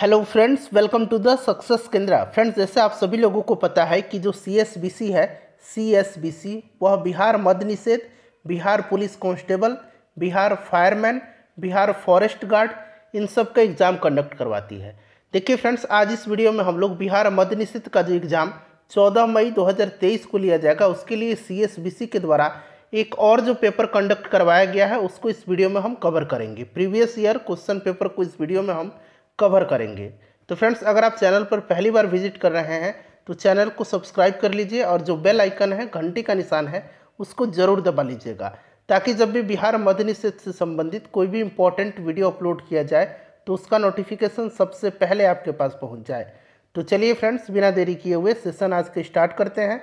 hello friends welcome to the success Kendra friends जैसे आप सभी लोगों को पता है कि जो सीएसबीसी है सीएसबीसी वह बिहार मद निषेध Bihar police constable Bihar fireman Bihar forest guard इन सब का एग्ज़ाम कंडक्ट करवाती है देखिए फ्रेंड्स आज इस वीडियो में हम लोग बिहार मद निषेध का जो एग्ज़ाम 14 मई 2023 को लिया जाएगा उसके लिए सी के द्वारा एक और जो पेपर कंडक्ट करवाया गया है उसको इस वीडियो में हम कवर करेंगे प्रीवियस ईयर क्वेश्चन पेपर को इस वीडियो में हम कवर करेंगे तो फ्रेंड्स अगर आप चैनल पर पहली बार विजिट कर रहे हैं तो चैनल को सब्सक्राइब कर लीजिए और जो बेल आइकन है घंटी का निशान है उसको ज़रूर दबा लीजिएगा ताकि जब भी बिहार मद निषेध से संबंधित कोई भी इम्पोर्टेंट वीडियो अपलोड किया जाए तो उसका नोटिफिकेशन सबसे पहले आपके पास पहुंच जाए तो चलिए फ्रेंड्स बिना देरी किए हुए सेशन आज के स्टार्ट करते हैं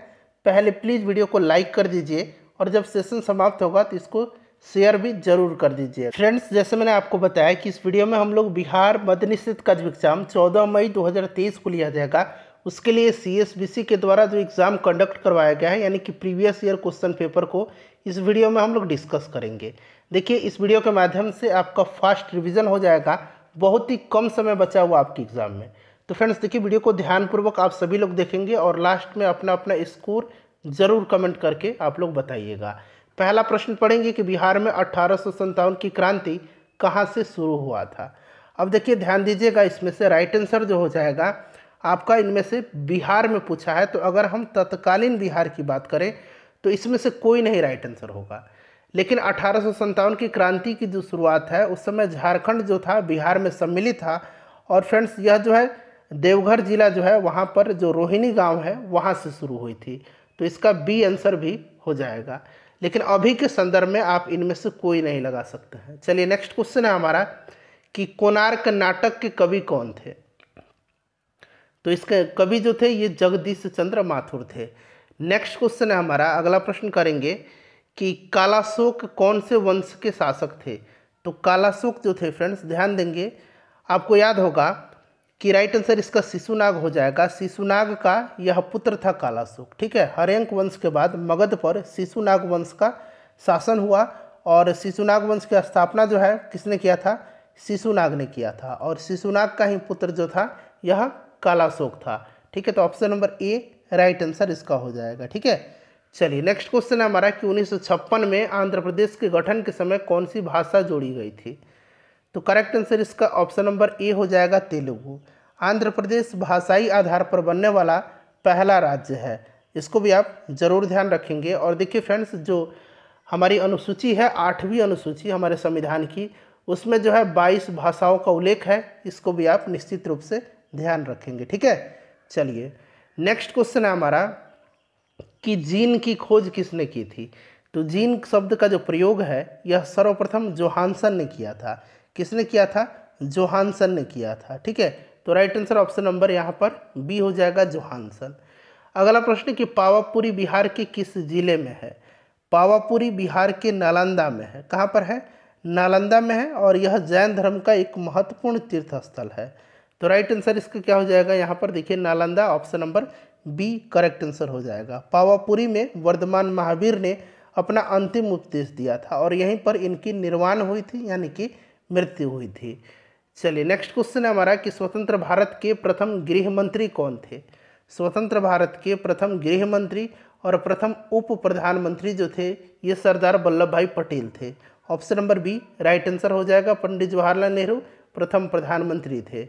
पहले प्लीज़ वीडियो को लाइक कर दीजिए और जब सेशन समाप्त होगा तो इसको शेयर भी जरूर कर दीजिए फ्रेंड्स जैसे मैंने आपको बताया कि इस वीडियो में हम लोग बिहार मध्य निश्चित का जो एग्ज़ाम 14 मई 2023 को लिया जाएगा उसके लिए सी के द्वारा जो एग्ज़ाम कंडक्ट करवाया गया है यानी कि प्रीवियस ईयर क्वेश्चन पेपर को इस वीडियो में हम लोग डिस्कस करेंगे देखिए इस वीडियो के माध्यम से आपका फास्ट रिविज़न हो जाएगा बहुत ही कम समय बचा हुआ आपके एग्ज़ाम में तो फ्रेंड्स देखिए वीडियो को ध्यानपूर्वक आप सभी लोग देखेंगे और लास्ट में अपना अपना स्कोर ज़रूर कमेंट करके आप लोग बताइएगा पहला प्रश्न पढ़ेंगे कि बिहार में अट्ठारह की क्रांति कहाँ से शुरू हुआ था अब देखिए ध्यान दीजिएगा इसमें से राइट आंसर जो हो जाएगा आपका इनमें से बिहार में पूछा है तो अगर हम तत्कालीन बिहार की बात करें तो इसमें से कोई नहीं राइट आंसर होगा लेकिन अठारह की क्रांति की जो शुरुआत है उस समय झारखंड जो था बिहार में सम्मिलित था और फ्रेंड्स यह जो है देवघर जिला जो है वहाँ पर जो रोहिणी गांव है वहाँ से शुरू हुई थी तो इसका बी आंसर भी हो जाएगा लेकिन अभी के संदर्भ में आप इनमें से कोई नहीं लगा सकते हैं चलिए नेक्स्ट क्वेश्चन है हमारा कि कोणार्क नाटक के कवि कौन थे तो इसके कवि जो थे ये जगदीश चंद्र माथुर थे नेक्स्ट क्वेश्चन है हमारा अगला प्रश्न करेंगे कि कालाशोक कौन से वंश के शासक थे तो कालाशोक जो थे फ्रेंड्स ध्यान देंगे आपको याद होगा कि राइट आंसर इसका शिशुनाग हो जाएगा शिशुनाग का यह पुत्र था कालाशोक ठीक है हरेंक वंश के बाद मगध पर शिशुनाग वंश का शासन हुआ और शिशुनाग वंश की स्थापना जो है किसने किया था शिशुनाग ने किया था और शिशुनाग का ही पुत्र जो था यह कालाशोक था ठीक है तो option number A right answer इसका हो जाएगा ठीक है चलिए नेक्स्ट क्वेश्चन हमारा कि उन्नीस में आंध्र प्रदेश के गठन के समय कौन सी भाषा जोड़ी गई थी तो करेक्ट आंसर इसका ऑप्शन नंबर ए हो जाएगा तेलुगु आंध्र प्रदेश भाषाई आधार पर बनने वाला पहला राज्य है इसको भी आप ज़रूर ध्यान रखेंगे और देखिए फ्रेंड्स जो हमारी अनुसूची है आठवीं अनुसूची हमारे संविधान की उसमें जो है बाईस भाषाओं का उल्लेख है इसको भी आप निश्चित रूप से ध्यान रखेंगे ठीक है चलिए नेक्स्ट क्वेश्चन है हमारा कि जीन की खोज किसने की थी तो जीन शब्द का जो प्रयोग है यह सर्वप्रथम जोहानसन ने किया था किसने किया था जोहानसन ने किया था ठीक है तो राइट आंसर ऑप्शन नंबर यहाँ पर बी हो जाएगा जोहानसन अगला प्रश्न कि पावापुरी बिहार के किस जिले में है पावापुरी बिहार के नालंदा में है कहाँ पर है नालंदा में है और यह जैन धर्म का एक महत्वपूर्ण तीर्थ स्थल है तो राइट आंसर इसका क्या हो जाएगा यहाँ पर देखिए Nalanda option number B correct answer हो जाएगा पावापुरी में वर्धमान महावीर ने अपना अंतिम उपदेश दिया था और यहीं पर इनकी निर्वाण हुई थी यानी कि मृत्यु हुई थी चलिए नेक्स्ट क्वेश्चन है हमारा कि स्वतंत्र भारत के प्रथम गृह मंत्री कौन थे स्वतंत्र भारत के प्रथम गृह मंत्री और प्रथम उप प्रधानमंत्री जो थे ये सरदार वल्लभ भाई पटेल थे option number B right answer हो जाएगा पंडित जवाहरलाल नेहरू प्रथम प्रधानमंत्री थे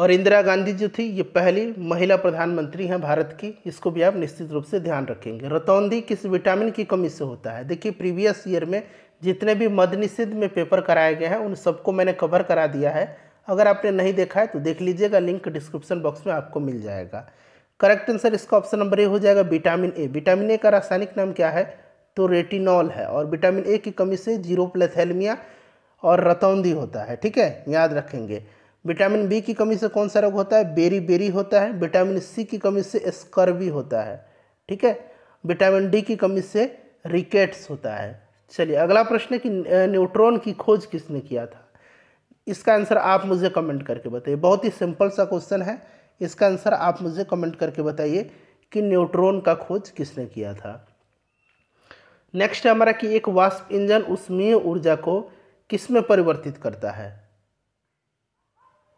और इंदिरा गांधी जो थी ये पहली महिला प्रधानमंत्री हैं भारत की इसको भी आप निश्चित रूप से ध्यान रखेंगे रतौंधी किस विटामिन की कमी से होता है देखिए प्रीवियस ईयर में जितने भी मद निषिद्ध में पेपर कराए गए हैं उन सबको मैंने कवर करा दिया है अगर आपने नहीं देखा है तो देख लीजिएगा लिंक डिस्क्रिप्शन बॉक्स में आपको मिल जाएगा करेक्ट आंसर इसका ऑप्शन नंबर ए हो जाएगा विटामिन ए विटामिन ए का रासायनिक नाम क्या है तो रेटिनॉल है और विटामिन ए की कमी से जीरो प्लेथेलमिया और रतौंदी होता है ठीक है याद रखेंगे विटामिन बी की कमी से कौन सा रोग होता है बेरी बेरी होता है विटामिन सी की कमी से स्कर्वी होता है ठीक है विटामिन डी की कमी से रिकेट्स होता है चलिए अगला प्रश्न है कि न्यूट्रॉन की खोज किसने किया था इसका आंसर आप मुझे कमेंट करके बताइए बहुत ही सिंपल सा क्वेश्चन है इसका आंसर आप मुझे कमेंट करके बताइए कि न्यूट्रॉन का खोज किसने किया था नेक्स्ट है हमारा कि एक वाष्प इंजन उष्मीय ऊर्जा को किस में परिवर्तित करता है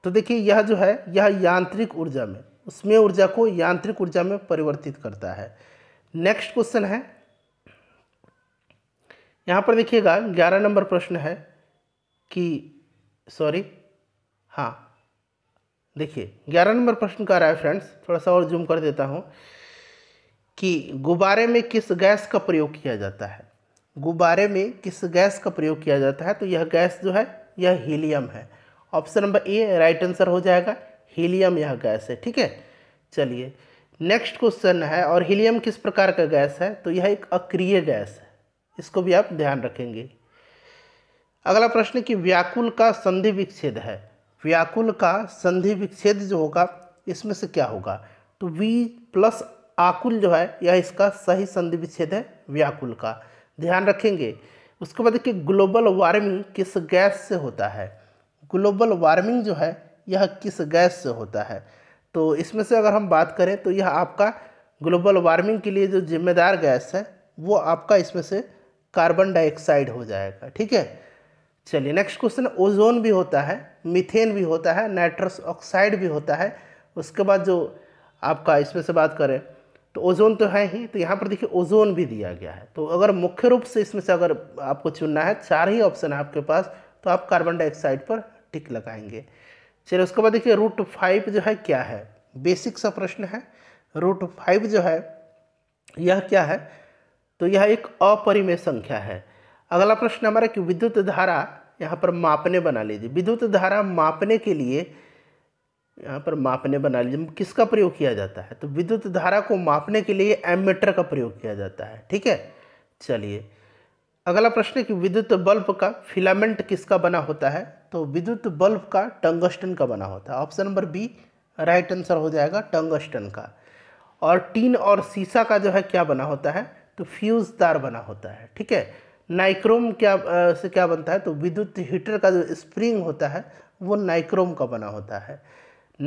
तो देखिए यह जो है यह यांत्रिक ऊर्जा में उष्मीय ऊर्जा को यांत्रिक ऊर्जा में परिवर्तित करता है नेक्स्ट क्वेश्चन है यहाँ पर देखिएगा ग्यारह नंबर प्रश्न है कि सॉरी हाँ देखिए ग्यारह नंबर प्रश्न का रहा है फ्रेंड्स थोड़ा सा और जूम कर देता हूँ कि गुब्बारे में किस गैस का प्रयोग किया जाता है गुब्बारे में किस गैस का प्रयोग किया जाता है तो यह गैस जो है यह हीलियम है option number A right answer हो जाएगा हीलियम यह गैस है ठीक है चलिए नेक्स्ट क्वेश्चन है और हीलियम किस प्रकार का गैस है तो यह एक अक्रिय गैस इसको भी आप ध्यान रखेंगे अगला प्रश्न कि व्याकुल का संधि विच्छेद है व्याकुल का संधि विच्छेद जो होगा इसमें से क्या होगा तो वी प्लस आकुल जो है यह इसका सही संधि विच्छेद है व्याकुल का ध्यान रखेंगे उसके बाद देखिए ग्लोबल वार्मिंग किस गैस से होता है ग्लोबल वार्मिंग जो है यह किस गैस से होता है तो इसमें से अगर हम बात करें तो यह आपका ग्लोबल वार्मिंग के लिए जो जिम्मेदार गैस है वो आपका इसमें से कार्बन डाइऑक्साइड हो जाएगा ठीक है चलिए नेक्स्ट क्वेश्चन ओजोन भी होता है मिथेन भी होता है नाइट्रस ऑक्साइड भी होता है उसके बाद जो आपका इसमें से बात करें तो ओजोन तो है ही तो यहाँ पर देखिए ओजोन भी दिया गया है तो अगर मुख्य रूप से इसमें से अगर आपको चुनना है चार ही ऑप्शन है आपके पास तो आप कार्बन डाइऑक्साइड पर टिक लगाएंगे चलिए उसके बाद देखिए रूट फाइव जो है क्या है बेसिक सा प्रश्न है रूट फाइव जो है यह क्या है तो यह एक अपरिमेय संख्या है अगला प्रश्न हमारा कि विद्युत धारा यहाँ पर मापने बना लीजिए विद्युत धारा मापने के लिए यहाँ पर मापने बना लीजिए किसका प्रयोग किया जाता है तो विद्युत धारा को मापने के लिए एमीटर का प्रयोग किया जाता है ठीक है चलिए अगला प्रश्न है कि विद्युत बल्ब का फिलामेंट किसका बना होता है तो विद्युत बल्ब का टंगस्टन का बना होता है option number B right answer हो जाएगा टंगस्टन का और टीन और शीशा का जो है क्या बना होता है तो फ्यूज़ तार बना होता है ठीक है नाइक्रोम क्या आ, से क्या बनता है तो विद्युत हीटर का जो स्प्रिंग होता है वो नाइक्रोम का बना होता है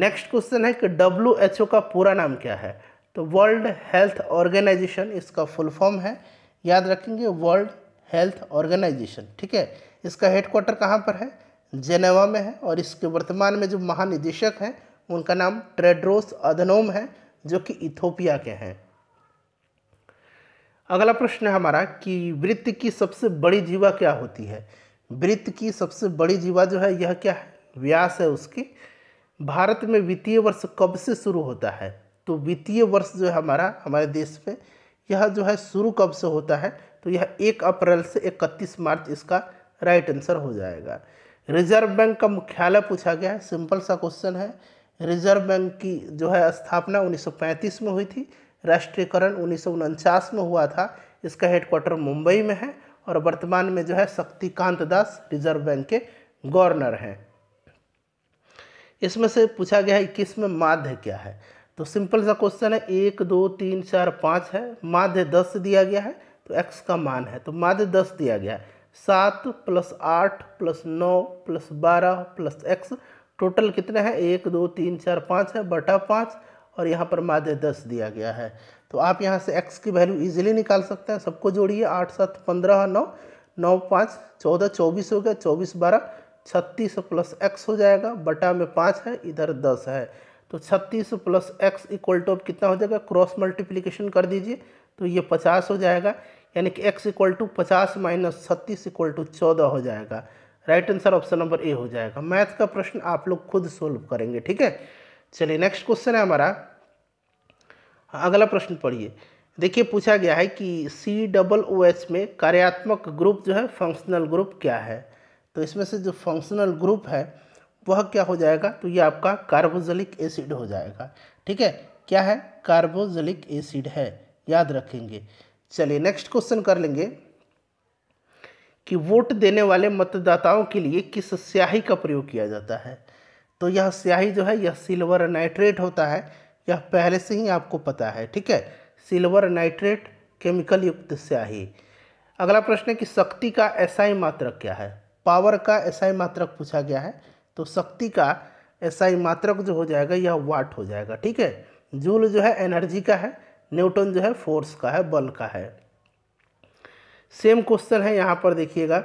नेक्स्ट क्वेश्चन है कि डब्ल्यू एच ओ का पूरा नाम क्या है तो वर्ल्ड हेल्थ ऑर्गेनाइजेशन इसका फुल फॉर्म है याद रखेंगे वर्ल्ड हेल्थ ऑर्गेनाइजेशन ठीक है इसका हेडक्वार्टर कहाँ पर है जेनेवा में है और इसके वर्तमान में जो महानिदेशक हैं उनका नाम ट्रेड्रोस अधनोम है जो कि इथोपिया के हैं अगला प्रश्न है हमारा कि वृत्त की सबसे बड़ी जीवा क्या होती है वृत्त की सबसे बड़ी जीवा जो है यह क्या है व्यास है उसकी भारत में वित्तीय वर्ष कब से शुरू होता है तो वित्तीय वर्ष जो है हमारा हमारे देश में यह जो है शुरू कब से होता है तो यह एक अप्रैल से इकतीस मार्च इसका राइट आंसर हो जाएगा रिजर्व बैंक का मुख्यालय पूछा गया है सिंपल सा क्वेश्चन है रिजर्व बैंक की जो है स्थापना 1935 में हुई थी राष्ट्रीयकरण उन्नीस में हुआ था इसका हेडक्वार्टर मुंबई में है और वर्तमान में जो है शक्तिकांत दास रिजर्व बैंक के गवर्नर हैं इसमें से पूछा गया है इक्कीस में माध्य क्या है तो सिंपल सा क्वेश्चन है एक दो तीन चार पाँच है माध्य दस दिया गया है तो एक्स का मान है तो माध्य दस दिया गया है सात प्लस आठ प्लस नौ प्लस बारह प्लस एक्स टोटल कितने हैं एक दो तीन चार पाँच है बटा पाँच और यहाँ पर माध्य दस दिया गया है तो आप यहाँ से एक्स की वैल्यू इजीली निकाल सकते हैं सबको जोड़िए आठ सात पंद्रह नौ नौ पाँच चौदह चौबीस हो गया चौबीस बारह छत्तीस प्लस एक्स हो जाएगा बटा में पाँच है इधर दस है तो छत्तीस प्लस एक्स इक्वल टू अब कितना हो जाएगा क्रॉस मल्टीप्लीकेशन कर दीजिए तो ये पचास हो जाएगा यानी कि एक्स इक्वल टू पचास माइनस छत्तीस इक्वल टू चौदह हो जाएगा right answer option number A हो जाएगा मैथ का प्रश्न आप लोग खुद सोल्व करेंगे ठीक है चलिए नेक्स्ट क्वेश्चन है हमारा अगला प्रश्न पढ़िए देखिए पूछा गया है कि सी डबल ओ एच में कार्यात्मक ग्रुप जो है फंक्शनल ग्रुप क्या है तो इसमें से जो फंक्शनल ग्रुप है वह क्या हो जाएगा तो ये आपका कार्बोजलिक एसिड हो जाएगा ठीक है क्या है कार्बोजलिक एसिड है याद रखेंगे चलिए नेक्स्ट क्वेश्चन कर लेंगे कि वोट देने वाले मतदाताओं के लिए किस स्याही का प्रयोग किया जाता है तो यह स्याही जो है यह सिल्वर नाइट्रेट होता है यह पहले से ही आपको पता है ठीक है सिल्वर नाइट्रेट केमिकल युक्त स्याही अगला प्रश्न है कि शक्ति का एसआई मात्रक क्या है पावर का एसआई मात्रक पूछा गया है तो शक्ति का एसआई मात्रक जो हो जाएगा यह वाट हो जाएगा ठीक है जूल जो है एनर्जी का है न्यूटन जो है फोर्स का है बल का है सेम क्वेश्चन है यहाँ पर देखिएगा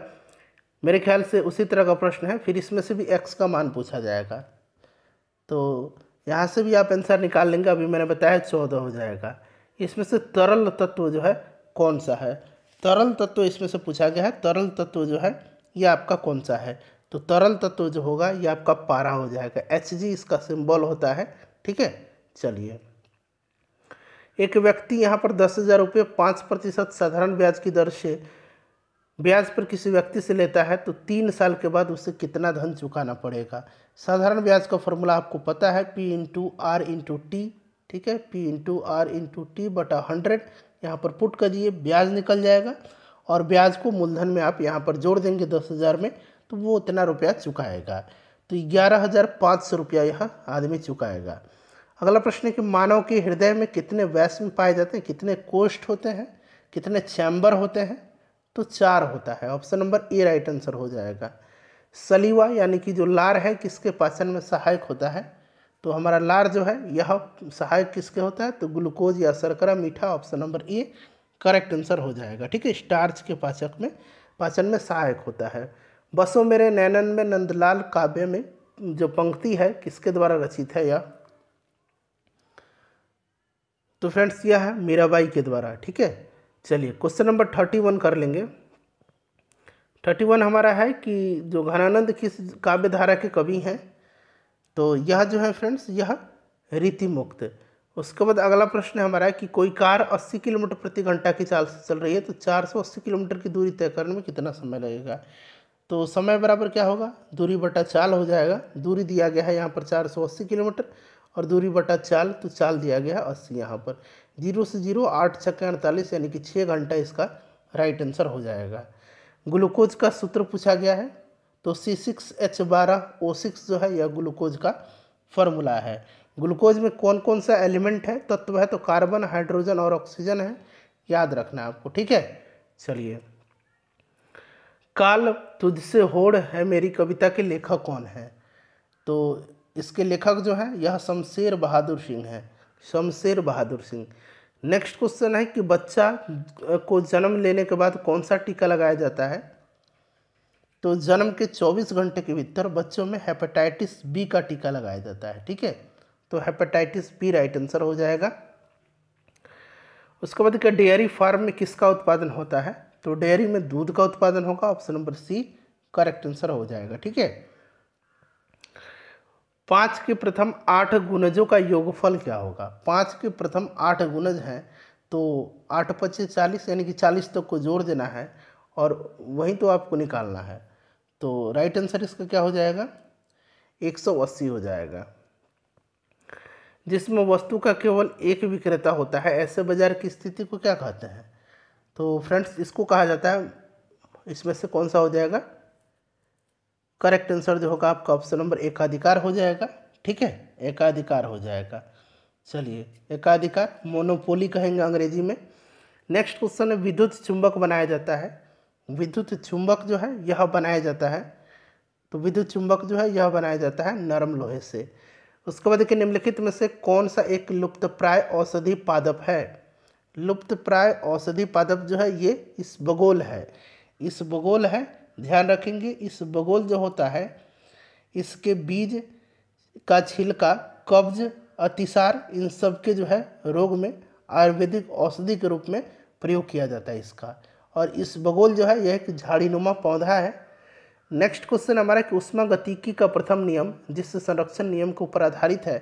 मेरे ख्याल से उसी तरह का प्रश्न है फिर इसमें से भी एक्स का मान पूछा जाएगा तो यहाँ से भी आप आंसर निकाल लेंगे अभी मैंने बताया चौदह हो जाएगा इसमें से तरल तत्व जो है कौन सा है तरल तत्व इसमें से पूछा गया है तरल तत्व जो है ये आपका कौन सा है तो तरल तत्व जो होगा ये आपका पारा हो जाएगा एच जी इसका सिंबल होता है ठीक है चलिए एक व्यक्ति यहाँ पर दस हज़ार रुपये पाँच प्रतिशत साधारण ब्याज की दर से ब्याज पर किसी व्यक्ति से लेता है तो तीन साल के बाद उसे कितना धन चुकाना पड़ेगा साधारण ब्याज का फॉर्मूला आपको पता है P into R into T ठीक है P into R into T बटा हंड्रेड यहाँ पर पुट करिए ब्याज निकल जाएगा और ब्याज को मूलधन में आप यहाँ पर जोड़ देंगे दस हज़ार में तो वो उतना रुपया चुकाएगा तो ग्यारह हज़ार पाँच सौ रुपया यह आदमी चुकाएगा अगला प्रश्न है कि मानव के हृदय में कितने वैश्व पाए जाते हैं कितने कोष्ठ होते हैं कितने चैम्बर होते हैं तो चार होता है option number A right answer हो जाएगा सलीवा यानी कि जो लार है किसके पाचन में सहायक होता है तो हमारा लार जो है यह सहायक किसके होता है तो ग्लूकोज या शर्करा मीठा option number A correct answer हो जाएगा ठीक है स्टार्च के पाचक में पाचन में सहायक होता है बसों मेरे नैनन में नंदलाल काव्य में जो पंक्ति है किसके द्वारा रचित है यह तो फ्रेंड्स यह है मीराबाई के द्वारा ठीक है चलिए क्वेश्चन नंबर थर्टी वन कर लेंगे थर्टी वन हमारा है कि जो घनानंद किस काव्य धारा के कवि हैं तो यह जो है फ्रेंड्स यह रीति मुक्त उसके बाद अगला प्रश्न हमारा है कि कोई कार 80 किलोमीटर प्रति घंटा की चाल से चल रही है तो 480 किलोमीटर की दूरी तय करने में कितना समय लगेगा तो समय बराबर क्या होगा दूरी बटा चाल हो जाएगा दूरी दिया गया है यहाँ पर 480 किलोमीटर और दूरी बटा चाल तो चाल दिया गया है अस्सी यहाँ पर जीरो से जीरो आठ छक्के अड़तालीस यानी कि छः घंटा इसका राइट आंसर हो जाएगा ग्लूकोज का सूत्र पूछा गया है तो सी सिक्स एच बारह ओ सिक्स जो है यह ग्लूकोज का फॉर्मूला है ग्लूकोज में कौन कौन सा एलिमेंट है तत्व है तो कार्बन हाइड्रोजन और ऑक्सीजन है याद रखना आपको ठीक है चलिए काल तुझसे होड़ है मेरी कविता के लेखक कौन है तो इसके लेखक जो हैं यह शमशेर बहादुर सिंह हैं शमशेर बहादुर सिंह नेक्स्ट क्वेश्चन है कि बच्चा को जन्म लेने के बाद कौन सा टीका लगाया जाता है तो जन्म के 24 घंटे के भीतर बच्चों में हेपेटाइटिस बी का टीका लगाया जाता है ठीक है तो हेपेटाइटिस बी राइट आंसर हो जाएगा उसके बाद क्या डेयरी फार्म में किसका उत्पादन होता है तो डेयरी में दूध का उत्पादन होगा option number C correct answer हो जाएगा ठीक है पाँच के प्रथम आठ गुणजों का योगफल क्या होगा पाँच के प्रथम आठ गुणज हैं तो आठ पच्चीस चालीस यानी कि चालीस तक तो को जोड़ देना है और वहीं तो आपको निकालना है तो राइट आंसर इसका क्या हो जाएगा एक सौ अस्सी हो जाएगा जिसमें वस्तु का केवल एक विक्रेता होता है ऐसे बाजार की स्थिति को क्या कहते हैं तो फ्रेंड्स इसको कहा जाता है इसमें से कौन सा हो जाएगा करेक्ट आंसर जो होगा आपका ऑप्शन नंबर एकाधिकार हो जाएगा ठीक है एकाधिकार हो जाएगा चलिए एकाधिकार मोनोपोली कहेंगे अंग्रेजी में नेक्स्ट क्वेश्चन है विद्युत चुंबक बनाया जाता है विद्युत चुंबक जो है यह बनाया जाता है तो विद्युत चुंबक जो है यह बनाया जाता है नरम लोहे से उसके बाद देखिए निम्नलिखित में से कौन सा एक लुप्त प्राय औषधि पादप है लुप्त प्राय औषधि पादप जो है ये इस बगोल है इस बगोल है ध्यान रखेंगे इस बगोल जो होता है इसके बीज का छिलका कब्ज अतिसार इन सब के जो है रोग में आयुर्वेदिक औषधि के रूप में प्रयोग किया जाता है इसका और इस बगोल जो है यह एक झाड़ीनुमा पौधा है नेक्स्ट क्वेश्चन हमारा कि उष्मा गतिकी का प्रथम नियम जिस संरक्षण नियम के ऊपर आधारित है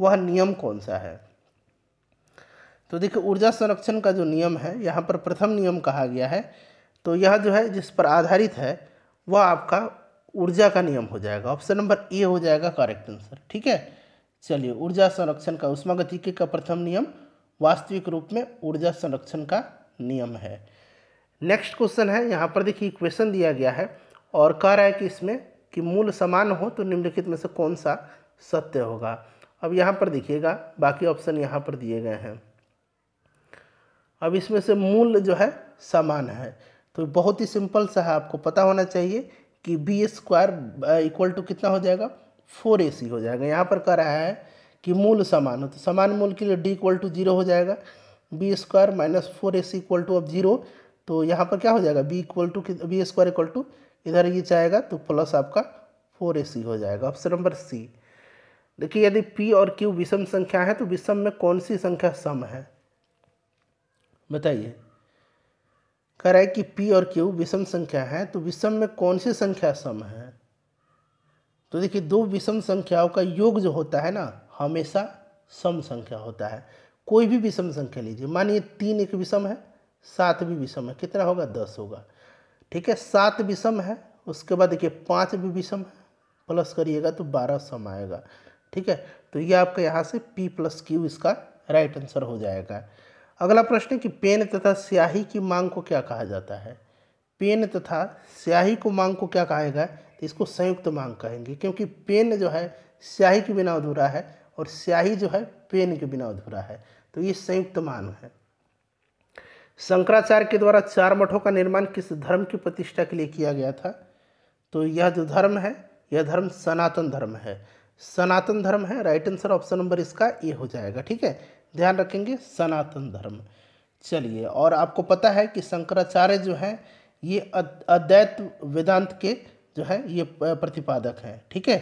वह नियम कौन सा है तो देखिए ऊर्जा संरक्षण का जो नियम है यहाँ पर प्रथम नियम कहा गया है तो यह जो है जिस पर आधारित है वह आपका ऊर्जा का नियम हो जाएगा ऑप्शन नंबर ए हो जाएगा करेक्ट आंसर ठीक है चलिए ऊर्जा संरक्षण का उष्मागतिकी का प्रथम नियम वास्तविक रूप में ऊर्जा संरक्षण का नियम है नेक्स्ट क्वेश्चन है यहाँ पर देखिए इक्वेशन दिया गया है और कह रहा है कि इसमें कि मूल समान हो तो निम्नलिखित में से कौन सा सत्य होगा अब यहाँ पर देखिएगा बाकी ऑप्शन यहाँ पर दिए गए हैं अब इसमें से मूल जो है समान है तो बहुत ही सिंपल सा है आपको पता होना चाहिए कि बी स्क्वायर इक्वल टू कितना हो जाएगा फोर ए सी हो जाएगा यहाँ पर कह रहा है कि मूल समान हो तो समान मूल के लिए डी इक्वल टू जीरो हो जाएगा B square minus four A C equal to अब जीरो तो यहाँ पर क्या हो जाएगा B equal to B square equal to इधर ये जाएगा तो प्लस आपका फोर ए सी हो जाएगा ऑप्शन नंबर सी देखिए यदि पी और क्यू विषम संख्या है तो विषम में कौन सी संख्या सम है बताइए कह रहा है कि p और q विषम संख्या है तो विषम में कौन सी संख्या सम है तो देखिए दो विषम संख्याओं का योग जो होता है ना हमेशा सम संख्या होता है कोई भी विषम संख्या लीजिए मानिए तीन एक विषम है सात भी विषम है कितना होगा दस होगा ठीक है सात विषम है उसके बाद देखिए पाँच भी विषम है प्लस करिएगा तो बारह सम आएगा ठीक है तो ये आपका यहाँ से पी प्लस क्यू इसका राइट आंसर हो जाएगा अगला प्रश्न है कि पेन तथा स्याही की मांग को क्या कहा जाता है पेन तथा स्याही को मांग को क्या कहेगा तो इसको संयुक्त मांग कहेंगे क्योंकि पेन जो है स्याही के बिना अधूरा है और स्याही जो है पेन के बिना अधूरा है तो ये संयुक्त मांग है शंकराचार्य के द्वारा चार मठों का निर्माण किस धर्म की प्रतिष्ठा के लिए किया गया था तो यह जो धर्म है यह धर्म सनातन धर्म है सनातन धर्म है राइट आंसर ऑप्शन नंबर इसका ए हो जाएगा ठीक है ध्यान रखेंगे सनातन धर्म चलिए और आपको पता है कि शंकराचार्य जो हैं ये अद्वैत वेदांत के जो है ये प्रतिपादक हैं ठीक है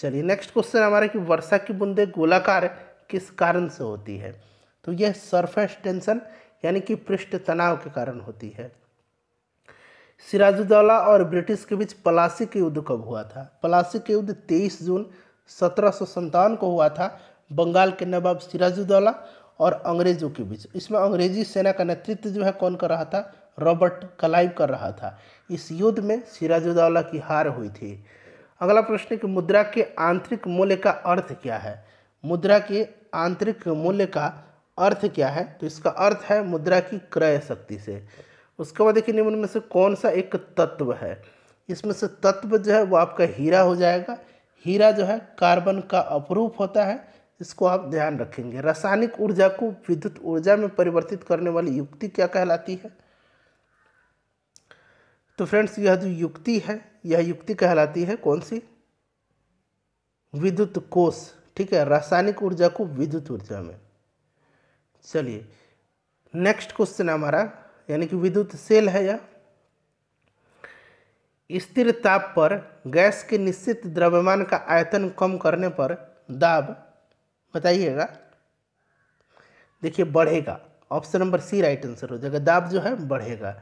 चलिए नेक्स्ट क्वेश्चन हमारा कि वर्षा की बूंदें गोलाकार किस कारण से होती है तो यह सरफेस टेंशन यानी कि पृष्ठ तनाव के कारण होती है सिराजुद्दौला और ब्रिटिश के बीच पलासी के युद्ध कब हुआ था पलासी के युद्ध 23 जून सत्रह को हुआ था बंगाल के नवाब सिराजुद्दौला और अंग्रेज़ों के बीच इसमें अंग्रेजी सेना का नेतृत्व जो है कौन कर रहा था रॉबर्ट कलाइव कर रहा था इस युद्ध में सिराजुद्दौला की हार हुई थी अगला प्रश्न कि मुद्रा के आंतरिक मूल्य का अर्थ क्या है मुद्रा के आंतरिक मूल्य का अर्थ क्या है तो इसका अर्थ है मुद्रा की क्रय शक्ति से उसके बाद देखिए निम्न में से कौन सा एक तत्व है इसमें से तत्व जो है वो आपका हीरा हो जाएगा हीरा जो है कार्बन का अपरूप होता है इसको आप ध्यान रखेंगे रासायनिक ऊर्जा को विद्युत ऊर्जा में परिवर्तित करने वाली युक्ति क्या कहलाती है तो फ्रेंड्स यह जो युक्ति है यह युक्ति कहलाती है कौन सी विद्युत कोष ठीक है रासायनिक ऊर्जा को विद्युत ऊर्जा में चलिए नेक्स्ट क्वेश्चन हमारा यानी कि विद्युत सेल है यह स्थिर ताप पर गैस के निश्चित द्रव्यमान का आयतन कम करने पर दाब बताइएगा देखिए बढ़ेगा option number C right answer हो जाएगा दाब जो है बढ़ेगा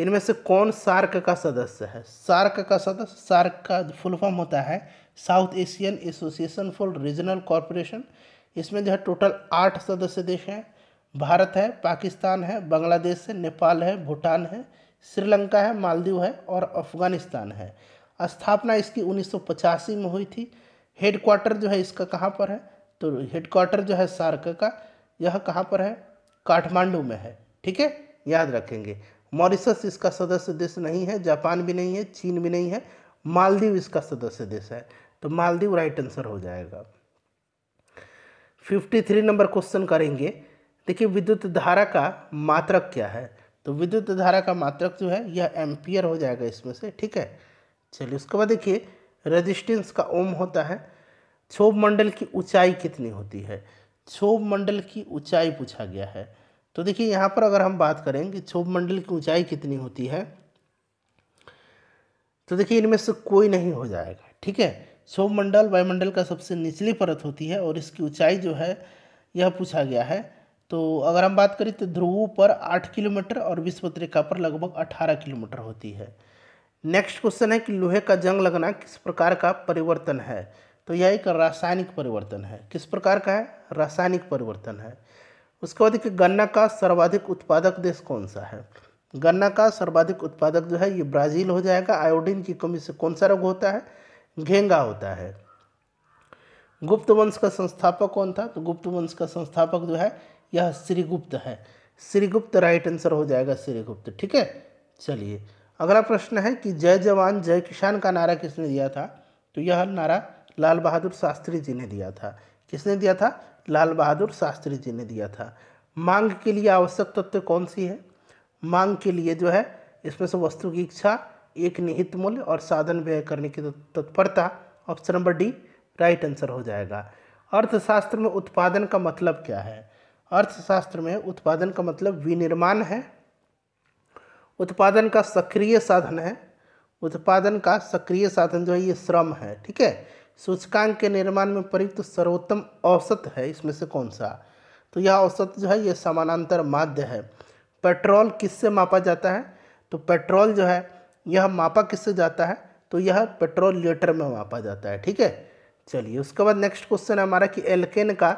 इनमें से कौन सार्क का सदस्य है सार्क का सदस्य सार्क का फुल फॉर्म होता है South Asian Association for Regional Corporation इसमें जो है टोटल आठ सदस्य देश हैं भारत है पाकिस्तान है बांग्लादेश है नेपाल है भूटान है श्रीलंका है मालदीव है और अफगानिस्तान है स्थापना इसकी उन्नीस में हुई थी हेडक्वार्टर जो है इसका कहाँ पर है तो हेडक्वार्टर जो है सार्क का यह कहाँ पर है काठमांडू में है ठीक है याद रखेंगे मॉरिशस इसका सदस्य देश नहीं है जापान भी नहीं है चीन भी नहीं है मालदीव इसका सदस्य देश है तो मालदीव राइट आंसर हो जाएगा फिफ्टी थ्री नंबर क्वेश्चन करेंगे देखिए विद्युत धारा का मात्रक क्या है तो विद्युत धारा का मात्रक जो है यह एम्पियर हो जाएगा इसमें से ठीक है चलिए उसके बाद देखिए रेजिस्टेंस का ओम होता है क्षोभ मंडल की ऊंचाई कितनी होती है क्षोभ मंडल की ऊंचाई पूछा गया है तो देखिए यहाँ पर अगर हम बात करें कि क्षोभ मंडल की ऊंचाई कितनी होती है तो देखिए इनमें से कोई नहीं हो जाएगा ठीक है क्षोभ मंडल वायुमंडल का सबसे निचली परत होती है और इसकी ऊंचाई जो है यह पूछा गया है तो अगर हम बात करें तो ध्रुव पर आठ किलोमीटर और विश्व रेखा पर लगभग अठारह किलोमीटर होती है नेक्स्ट क्वेश्चन है कि लोहे का जंग लगना किस प्रकार का परिवर्तन है तो यह एक रासायनिक परिवर्तन है किस प्रकार का है रासायनिक परिवर्तन है उसके बाद देखिए गन्ना का सर्वाधिक उत्पादक देश कौन सा है गन्ना का सर्वाधिक उत्पादक जो है ये ब्राज़ील हो जाएगा आयोडीन की कमी से कौन सा रोग होता है घेंगा होता है गुप्त वंश का संस्थापक कौन था तो गुप्त वंश का संस्थापक जो है यह श्रीगुप्त है श्रीगुप्त राइट आंसर हो जाएगा श्रीगुप्त ठीक है चलिए अगला प्रश्न है कि जय जवान जय किसान का नारा किसने दिया था तो यह नारा लाल बहादुर शास्त्री जी ने दिया था किसने दिया था लाल बहादुर शास्त्री जी ने दिया था मांग के लिए आवश्यक तत्व कौन सी है मांग के लिए जो है इसमें से वस्तु की इच्छा एक निहित मूल्य और साधन व्यय करने की तत्परता option number D right answer हो जाएगा अर्थशास्त्र में उत्पादन का मतलब क्या है अर्थशास्त्र में उत्पादन का मतलब विनिर्माण है उत्पादन का सक्रिय साधन है उत्पादन का सक्रिय साधन जो है ये श्रम है ठीक है सूचकांक के निर्माण में प्रयुक्त सर्वोत्तम औसत है इसमें से कौन सा तो यह औसत जो है ये समानांतर माध्य है पेट्रोल किससे मापा जाता है तो पेट्रोल जो है यह मापा किससे जाता है तो यह पेट्रोल लीटर में मापा जाता है ठीक है चलिए उसके बाद नेक्स्ट क्वेश्चन है हमारा कि एल्केन का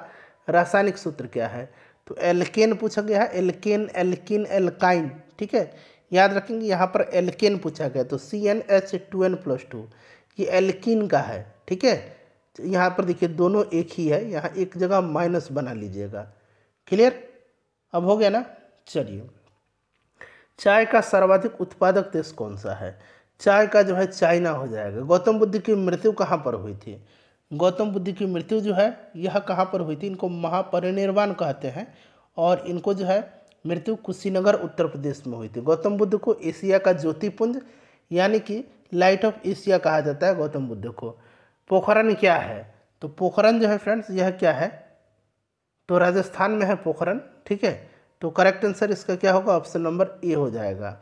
रासायनिक सूत्र क्या है तो एल्केन पूछा गया है एल्केन एल्किन एल्काइन ठीक है याद रखेंगे यहाँ पर एल्केन पूछा गया तो C N H two N plus two ये एल्किन का है ठीक है यहाँ पर देखिए दोनों एक ही है यहाँ एक जगह माइनस बना लीजिएगा क्लियर अब हो गया ना चलिए चाय का सर्वाधिक उत्पादक देश कौन सा है चाय का जो है चाइना हो जाएगा गौतम बुद्ध की मृत्यु कहाँ पर हुई थी गौतम बुद्ध की मृत्यु जो है यह कहाँ पर हुई थी इनको महापरिनिर्वाण कहते हैं और इनको जो है मृत्यु कुशीनगर उत्तर प्रदेश में हुई थी गौतम बुद्ध को एशिया का ज्योतिपुंज यानी कि लाइट ऑफ एशिया कहा जाता है गौतम बुद्ध को पोखरन क्या है तो पोखरण जो है फ्रेंड्स यह क्या है तो राजस्थान में है पोखरण ठीक है तो करेक्ट आंसर इसका क्या होगा ऑप्शन नंबर ए हो जाएगा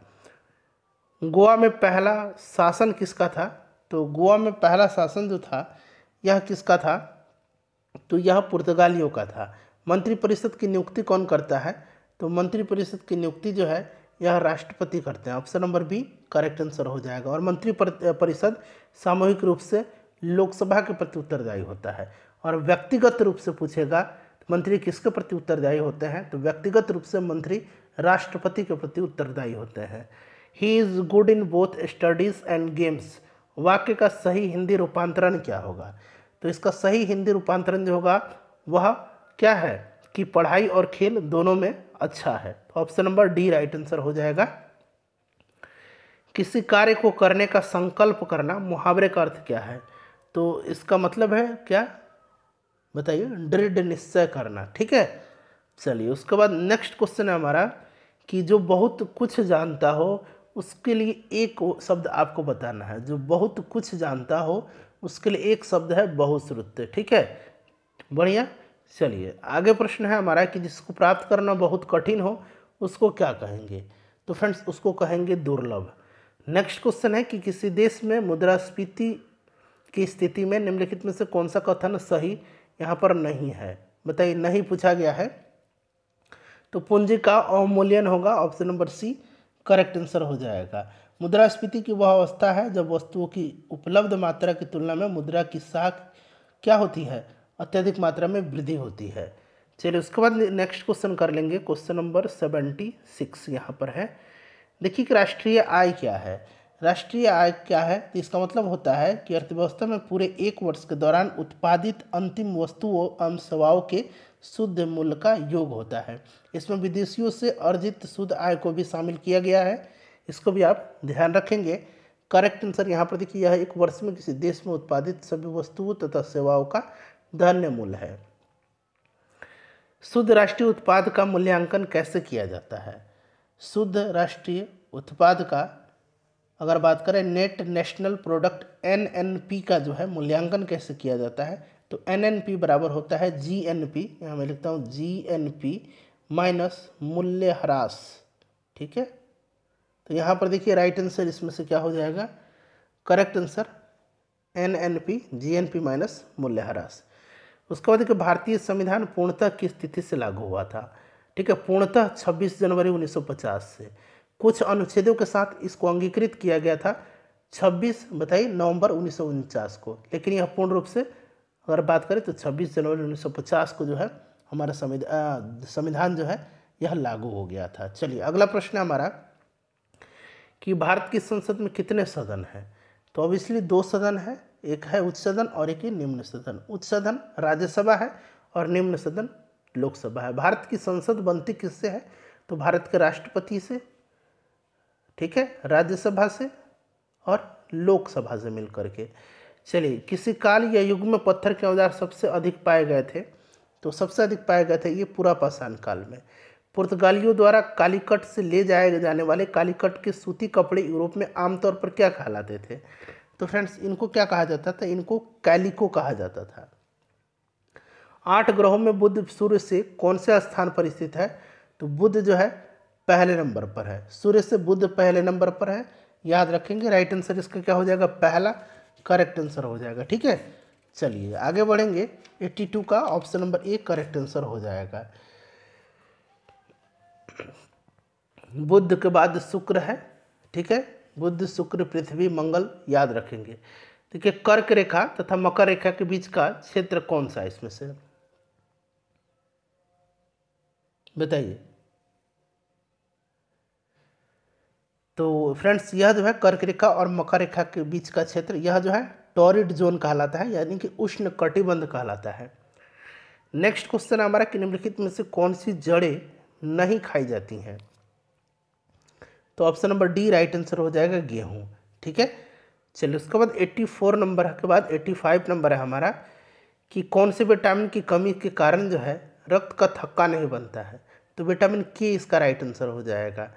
गोवा में पहला शासन किसका था तो गोवा में पहला शासन जो था यह किसका था तो यह पुर्तगालियों का था मंत्रिपरिषद की नियुक्ति कौन करता है तो मंत्रिपरिषद की नियुक्ति जो है यह राष्ट्रपति करते हैं option number B correct answer हो जाएगा और मंत्री परिषद सामूहिक रूप से लोकसभा के प्रति उत्तरदायी होता है और व्यक्तिगत रूप से पूछेगा तो मंत्री किसके प्रति उत्तरदायी होते हैं तो व्यक्तिगत रूप से मंत्री राष्ट्रपति के प्रति उत्तरदायी होते हैं he is good in both studies and games वाक्य का सही हिंदी रूपांतरण क्या होगा तो इसका सही हिंदी रूपांतरण जो होगा वह क्या है कि पढ़ाई और खेल दोनों में अच्छा है तो option number D right answer हो जाएगा किसी कार्य को करने का संकल्प करना मुहावरे का अर्थ क्या है तो इसका मतलब है क्या बताइए दृढ़ निश्चय करना ठीक है चलिए उसके बाद नेक्स्ट क्वेश्चन है हमारा कि जो बहुत कुछ जानता हो उसके लिए एक शब्द आपको बताना है जो बहुत कुछ जानता हो उसके लिए एक शब्द है बहुश्रुत्य ठीक है बढ़िया चलिए आगे प्रश्न है हमारा कि जिसको प्राप्त करना बहुत कठिन हो उसको क्या कहेंगे तो फ्रेंड्स उसको कहेंगे दुर्लभ नेक्स्ट क्वेश्चन है कि किसी देश में मुद्रास्फीति की स्थिति में निम्नलिखित में से कौन सा कथन सही यहाँ पर नहीं है बताइए नहीं पूछा गया है तो पूंजी का अवमूल्यन होगा option number C correct answer हो जाएगा मुद्रास्फीति की वह अवस्था है जब वस्तुओं की उपलब्ध मात्रा की तुलना में मुद्रा की साख क्या होती है अत्यधिक मात्रा में वृद्धि होती है चलिए उसके बाद नेक्स्ट क्वेश्चन कर लेंगे क्वेश्चन नंबर सेवेंटी सिक्स यहाँ पर है देखिए कि राष्ट्रीय आय क्या है राष्ट्रीय आय क्या है तो इसका मतलब होता है कि अर्थव्यवस्था में पूरे एक वर्ष के दौरान उत्पादित अंतिम वस्तुओं एवं सेवाओं के शुद्ध मूल्य का योग होता है इसमें विदेशियों से अर्जित शुद्ध आय को भी शामिल किया गया है इसको भी आप ध्यान रखेंगे करेक्ट आंसर यहाँ पर देखिए यह एक वर्ष में किसी देश में उत्पादित सभी वस्तुओं तथा सेवाओं का धन्य मूल्य है शुद्ध राष्ट्रीय उत्पाद का मूल्यांकन कैसे किया जाता है शुद्ध राष्ट्रीय उत्पाद का अगर बात करें नेट नेशनल प्रोडक्ट एन का जो है मूल्यांकन कैसे किया जाता है तो एन बराबर होता है जी एन पी यहाँ मैं लिखता हूँ जी एन पी माइनस ह्रास ठीक है तो यहाँ पर देखिए राइट आंसर इसमें से क्या हो जाएगा correct answer N N P G N P minus ह्रास उसके बाद देखिए भारतीय संविधान पूर्णतः किस तिथि से लागू हुआ था ठीक है पूर्णतः छब्बीस जनवरी पचास से कुछ अनुच्छेदों के साथ इसको अंगीकृत किया गया था 26 बताइए नवंबर उन्नीस को लेकिन यह पूर्ण रूप से अगर बात करें तो 26 जनवरी 1950 को जो है हमारा संविधान संविधान जो है यह लागू हो गया था चलिए अगला प्रश्न हमारा कि भारत की संसद में कितने सदन हैं तो ऑब्वियसली दो सदन है एक है उच्च सदन और एक है निम्न सदन उच्च सदन राज्यसभा है और निम्न सदन लोकसभा है भारत की संसद बनती किससे है तो भारत के राष्ट्रपति से ठीक है राज्यसभा से और लोकसभा से मिल करके चलिए किसी काल या युग में पत्थर के औजार सबसे अधिक पाए गए थे तो सबसे अधिक पाए गए थे ये पूरा पाषाण काल में पुर्तगालियों द्वारा कालीकट से ले जाए जाने वाले कालीकट के सूती कपड़े यूरोप में आमतौर पर क्या कहलाते थे तो फ्रेंड्स इनको क्या कहा जाता था इनको कैलिको कहा जाता था आठ ग्रहों में बुद्ध सूर्य से कौन से स्थान पर स्थित है तो बुद्ध जो है पहले नंबर पर है सूर्य से बुध पहले नंबर पर है याद रखेंगे राइट आंसर इसका क्या हो जाएगा पहला करेक्ट आंसर हो जाएगा ठीक है चलिए आगे बढ़ेंगे 82 का option number A correct answer हो जाएगा बुद्ध के बाद शुक्र है ठीक है बुद्ध शुक्र पृथ्वी मंगल याद रखेंगे ठीक है कर्क रेखा तथा मकर रेखा के बीच का क्षेत्र कौन सा है इसमें से बताइए तो फ्रेंड्स यह जो है कर्क रेखा और मकर रेखा के बीच का क्षेत्र यह जो है टॉरिड जोन कहलाता है यानी कि उष्ण कटिबंध कहलाता है नेक्स्ट क्वेश्चन हमारा कि निम्नलिखित में से कौन सी जड़ें नहीं खाई जाती हैं तो option number D right answer हो जाएगा गेहूं ठीक है चलिए उसके बाद 84 नंबर के बाद 85 नंबर है हमारा कि कौन से विटामिन की कमी के कारण जो है रक्त का थक्का नहीं बनता है तो विटामिन के इसका राइट आंसर हो जाएगा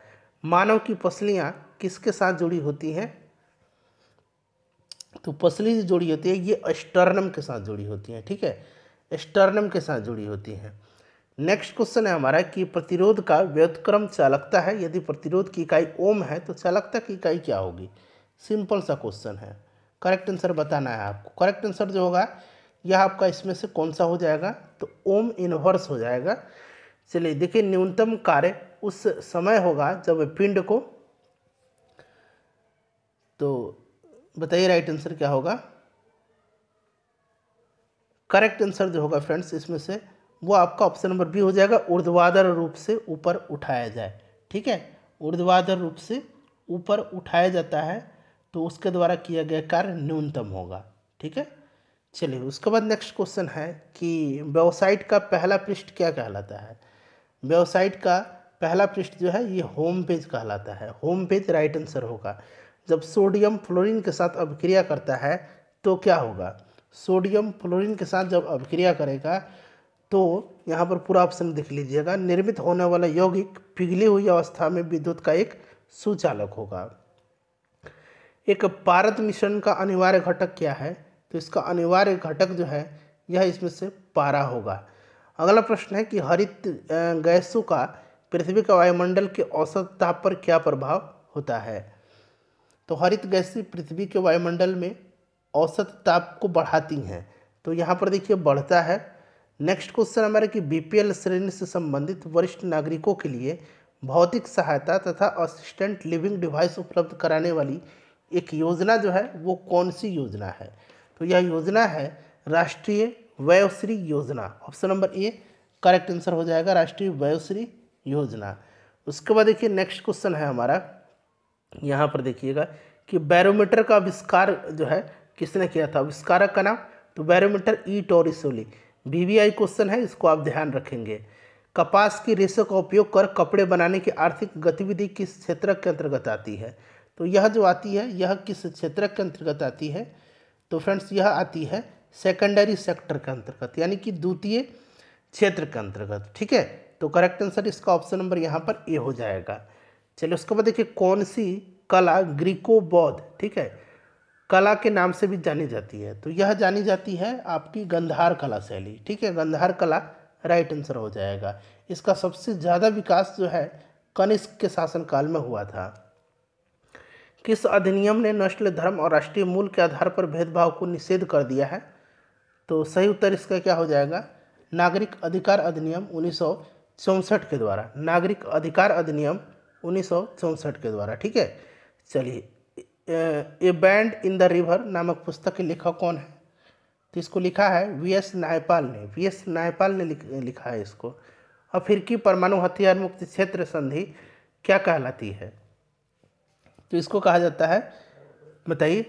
मानव की पसलियाँ किसके साथ जुड़ी होती हैं तो पसली जो जुड़ी होती है ये एस्टर्नम के साथ जुड़ी होती हैं ठीक है एस्टर्नम के साथ जुड़ी होती हैं नेक्स्ट क्वेश्चन है हमारा कि प्रतिरोध का व्यतक्रम चालकता है यदि प्रतिरोध की इकाई ओम है तो चालकता की इकाई क्या होगी सिंपल सा क्वेश्चन है करेक्ट आंसर बताना है आपको करेक्ट आंसर जो होगा यह आपका इसमें से कौन सा हो जाएगा तो ओम इन्वर्स हो जाएगा चलिए देखिए न्यूनतम कार्य उस समय होगा जब पिंड को तो बताइए राइट आंसर क्या होगा करेक्ट आंसर जो होगा फ्रेंड्स इसमें से वो आपका ऑप्शन नंबर बी हो जाएगा ऊर्ध्वाधर रूप से ऊपर उठाया जाए ठीक है ऊर्ध्वाधर रूप से ऊपर उठाया जाता है तो उसके द्वारा किया गया कार्य न्यूनतम होगा ठीक है चलिए उसके बाद नेक्स्ट क्वेश्चन है कि वेबसाइट का पहला पृष्ठ क्या कहलाता है वेबसाइट का पहला पृष्ठ जो है ये होम पेज कहलाता है होम पेज राइट आंसर होगा जब सोडियम फ्लोरीन के साथ अभिक्रिया करता है तो क्या होगा सोडियम फ्लोरीन के साथ जब अभिक्रिया करेगा तो यहाँ पर पूरा ऑप्शन दिख लीजिएगा निर्मित होने वाला यौगिक पिघली हुई अवस्था में विद्युत का एक सुचालक होगा एक पारद मिश्रण का अनिवार्य घटक क्या है तो इसका अनिवार्य घटक जो है यह इसमें से पारा होगा अगला प्रश्न है कि हरित गैसों का पृथ्वी का वायुमंडल के औसत ताप पर क्या प्रभाव होता है तो हरित गैसें पृथ्वी के वायुमंडल में औसत ताप को बढ़ाती हैं तो यहाँ पर देखिए बढ़ता है नेक्स्ट क्वेश्चन हमारा कि बीपीएल श्रेणी से संबंधित वरिष्ठ नागरिकों के लिए भौतिक सहायता तथा असिस्टेंट लिविंग डिवाइस उपलब्ध कराने वाली एक योजना जो है वो कौन सी योजना है तो यह योजना है Rashtriya Vayoshri Yojana option number A correct answer हो जाएगा राष्ट्रीय वयोश्री योजना उसके बाद देखिए नेक्स्ट क्वेश्चन है हमारा यहाँ पर देखिएगा कि बैरोमीटर का आविष्कार जो है किसने किया था आविष्कारक का नाम तो बैरोमीटर ई टोरिसोली आई क्वेश्चन है इसको आप ध्यान रखेंगे कपास की रेशों का उपयोग कर कपड़े बनाने की आर्थिक गतिविधि किस क्षेत्र के अंतर्गत आती है तो यह जो आती है यह किस क्षेत्र के अंतर्गत आती है तो फ्रेंड्स यह आती है सेकेंडरी सेक्टर के अंतर्गत यानी कि द्वितीय क्षेत्र के अंतर्गत ठीक है तो करेक्ट आंसर इसका ऑप्शन नंबर यहाँ पर ए हो जाएगा चलिए उसके बाद देखिए कौन सी कला ग्रीको बौद्ध ठीक है कला के नाम से भी जानी जाती है तो यह जानी जाती है आपकी गंधार कला शैली ठीक है गंधार कला राइट आंसर हो जाएगा इसका सबसे ज़्यादा विकास जो है कनिष्क के शासनकाल में हुआ था किस अधिनियम ने नस्ल धर्म और राष्ट्रीय मूल के आधार पर भेदभाव को निषेध कर दिया है तो सही उत्तर इसका क्या हो जाएगा नागरिक अधिकार अधिनियम उन्नीस के द्वारा नागरिक अधिकार अधिनियम उन्नीस के द्वारा ठीक है चलिए a bend in the river नामक पुस्तक के लेखक कौन है तो इसको लिखा है वी एस नायपाल ने वी एस नायपाल ने लिखा है इसको और फिर की परमाणु हथियार मुक्त क्षेत्र संधि क्या कहलाती है तो इसको कहा जाता है बताइए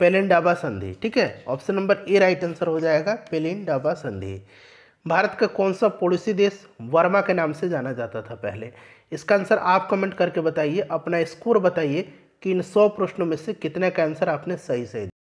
डाबा संधि ठीक है option number A right answer हो जाएगा डाबा संधि भारत का कौन सा पड़ोसी देश वर्मा के नाम से जाना जाता था पहले इसका आंसर आप कमेंट करके बताइए अपना स्कोर बताइए कि इन सौ प्रश्नों में से कितने का आंसर आपने सही सही